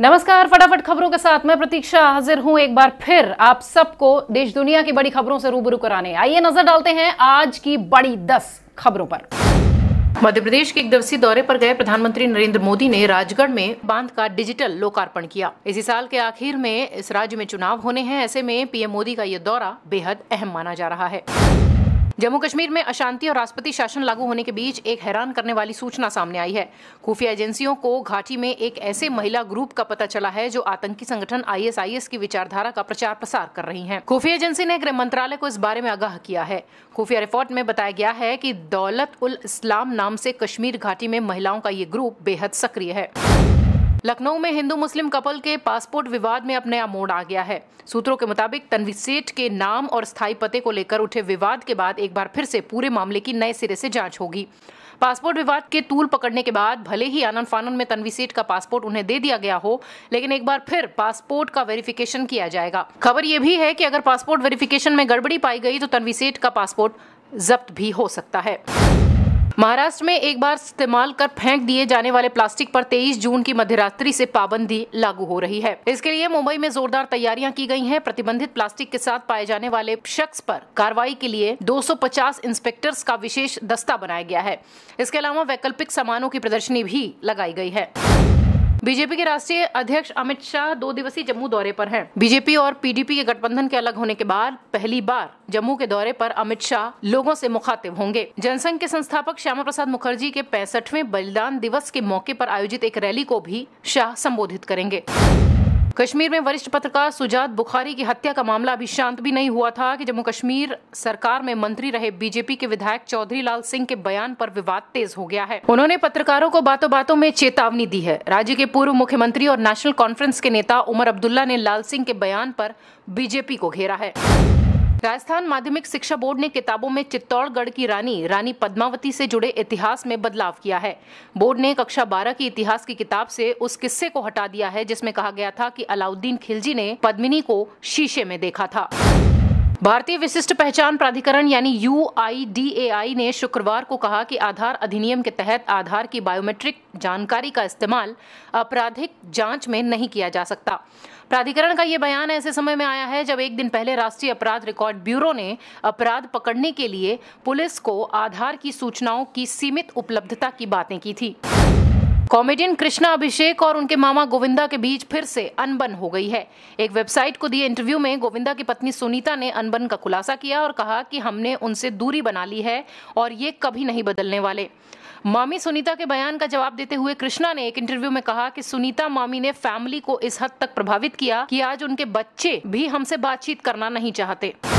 नमस्कार फटाफट खबरों के साथ मैं प्रतीक्षा हाजिर हूं एक बार फिर आप सबको देश दुनिया की बड़ी खबरों से रूबरू कराने आइए नजर डालते हैं आज की बड़ी दस खबरों पर मध्य प्रदेश के एक दिवसीय दौरे पर गए प्रधानमंत्री नरेंद्र मोदी ने राजगढ़ में बांध का डिजिटल लोकार्पण किया इसी साल के आखिर में इस राज्य में चुनाव होने हैं ऐसे में पीएम मोदी का यह दौरा बेहद अहम माना जा रहा है जम्मू कश्मीर में अशांति और राष्ट्रपति शासन लागू होने के बीच एक हैरान करने वाली सूचना सामने आई है खुफिया एजेंसियों को घाटी में एक ऐसे महिला ग्रुप का पता चला है जो आतंकी संगठन आईएसआईएस की विचारधारा का प्रचार प्रसार कर रही हैं। खुफिया एजेंसी ने गृह मंत्रालय को इस बारे में आगाह किया है खुफिया रिपोर्ट में बताया गया है की दौलत उल इस्लाम नाम से कश्मीर घाटी में महिलाओं का ये ग्रुप बेहद सक्रिय है लखनऊ में हिंदू मुस्लिम कपल के पासपोर्ट विवाद में अब नया मोड़ आ गया है सूत्रों के मुताबिक तनवी सेठ के नाम और स्थायी पते को लेकर उठे विवाद के बाद एक बार फिर से पूरे मामले की नए सिरे से जांच होगी पासपोर्ट विवाद के तूल पकड़ने के बाद भले ही आनंद फानन में तनवी सेठ का पासपोर्ट उन्हें दे दिया गया हो लेकिन एक बार फिर पासपोर्ट का वेरिफिकेशन किया जाएगा खबर यह भी है कि अगर पासपोर्ट वेरिफिकेशन में गड़बड़ी पाई गई तो तनवी सेठ का पासपोर्ट जब्त भी हो सकता है महाराष्ट्र में एक बार इस्तेमाल कर फेंक दिए जाने वाले प्लास्टिक पर 23 जून की मध्यरात्रि से पाबंदी लागू हो रही है इसके लिए मुंबई में जोरदार तैयारियां की गई हैं प्रतिबंधित प्लास्टिक के साथ पाए जाने वाले शख्स पर कार्रवाई के लिए 250 इंस्पेक्टर्स का विशेष दस्ता बनाया गया है इसके अलावा वैकल्पिक सामानों की प्रदर्शनी भी लगाई गई है बीजेपी के राष्ट्रीय अध्यक्ष अमित शाह दो दिवसीय जम्मू दौरे पर हैं। बीजेपी और पीडीपी के गठबंधन के अलग होने के बाद पहली बार जम्मू के दौरे पर अमित शाह लोगों से मुखातिब होंगे जनसंघ के संस्थापक श्यामा प्रसाद मुखर्जी के पैंसठवें बलिदान दिवस के मौके पर आयोजित एक रैली को भी शाह संबोधित करेंगे कश्मीर में वरिष्ठ पत्रकार सुजात बुखारी की हत्या का मामला अभी शांत भी नहीं हुआ था कि जम्मू कश्मीर सरकार में मंत्री रहे बीजेपी के विधायक चौधरी लाल सिंह के बयान पर विवाद तेज हो गया है उन्होंने पत्रकारों को बातों बातों में चेतावनी दी है राज्य के पूर्व मुख्यमंत्री और नेशनल कॉन्फ्रेंस के नेता उमर अब्दुल्ला ने लाल सिंह के बयान पर बीजेपी को घेरा है राजस्थान माध्यमिक शिक्षा बोर्ड ने किताबों में चित्तौड़गढ़ की रानी रानी पद्मावती से जुड़े इतिहास में बदलाव किया है बोर्ड ने कक्षा बारह की इतिहास की किताब से उस किस्से को हटा दिया है जिसमें कहा गया था कि अलाउद्दीन खिलजी ने पद्मिनी को शीशे में देखा था भारतीय विशिष्ट पहचान प्राधिकरण यानी यू ने शुक्रवार को कहा कि आधार अधिनियम के तहत आधार की बायोमेट्रिक जानकारी का इस्तेमाल आपराधिक जांच में नहीं किया जा सकता प्राधिकरण का ये बयान ऐसे समय में आया है जब एक दिन पहले राष्ट्रीय अपराध रिकॉर्ड ब्यूरो ने अपराध पकड़ने के लिए पुलिस को आधार की सूचनाओं की सीमित उपलब्धता की बातें की थी कॉमेडियन कृष्णा अभिषेक और उनके मामा गोविंदा के बीच फिर से अनबन हो गई है एक वेबसाइट को दिए इंटरव्यू में गोविंदा की पत्नी सुनीता ने अनबन का खुलासा किया और कहा कि हमने उनसे दूरी बना ली है और ये कभी नहीं बदलने वाले मामी सुनीता के बयान का जवाब देते हुए कृष्णा ने एक इंटरव्यू में कहा कि सुनीता मामी ने फैमिली को इस हद तक प्रभावित किया कि आज उनके बच्चे भी हमसे बातचीत करना नहीं चाहते